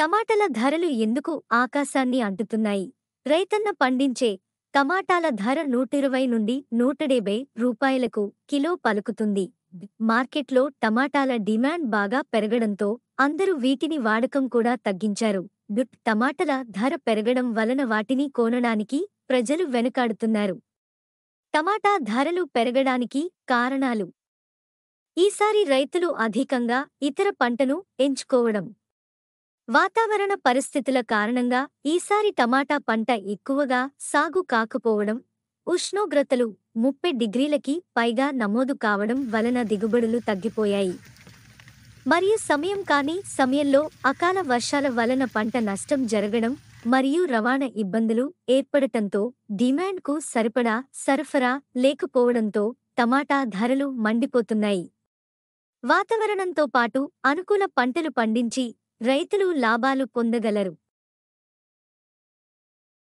టమాటాల ధరలు ఎందుకు ఆకాశాన్ని అంటుతున్నాయి రైతన్న పండించే టమాటాల ధర నూటిరవై నుండి నూట డెబ్బై రూపాయలకు కిలో పలుకుతుంది మార్కెట్లో టమాటాల డిమాండ్ బాగా పెరగడంతో అందరూ వీటిని వాడకం కూడా తగ్గించారు టమాటాల ధర పెరగడం వలన వాటిని కోనడానికి ప్రజలు వెనుకాడుతున్నారు టమాటా ధరలు పెరగడానికి కారణాలు ఈసారి రైతులు అధికంగా ఇతర పంటను ఎంచుకోవడం వాతావరణ పరిస్థితుల కారణంగా ఈసారి టమాటా పంట ఎక్కువగా సాగు కాకపోవడం ఉష్ణోగ్రతలు ముప్పై డిగ్రీలకి పైగా నమోదు కావడం వలన దిగుబడులు తగ్గిపోయాయి మరియు సమయం కాని సమయంలో అకాల వర్షాల వలన పంట నష్టం జరగడం మరియు రవాణా ఇబ్బందులు ఏర్పడటంతో డిమాండ్కు సరిపడా సరఫరా లేకపోవడంతో టమాటా ధరలు మండిపోతున్నాయి వాతావరణంతో పాటు అనుకూల పంటలు పండించి రైతులు లాభాలు పొందగలరు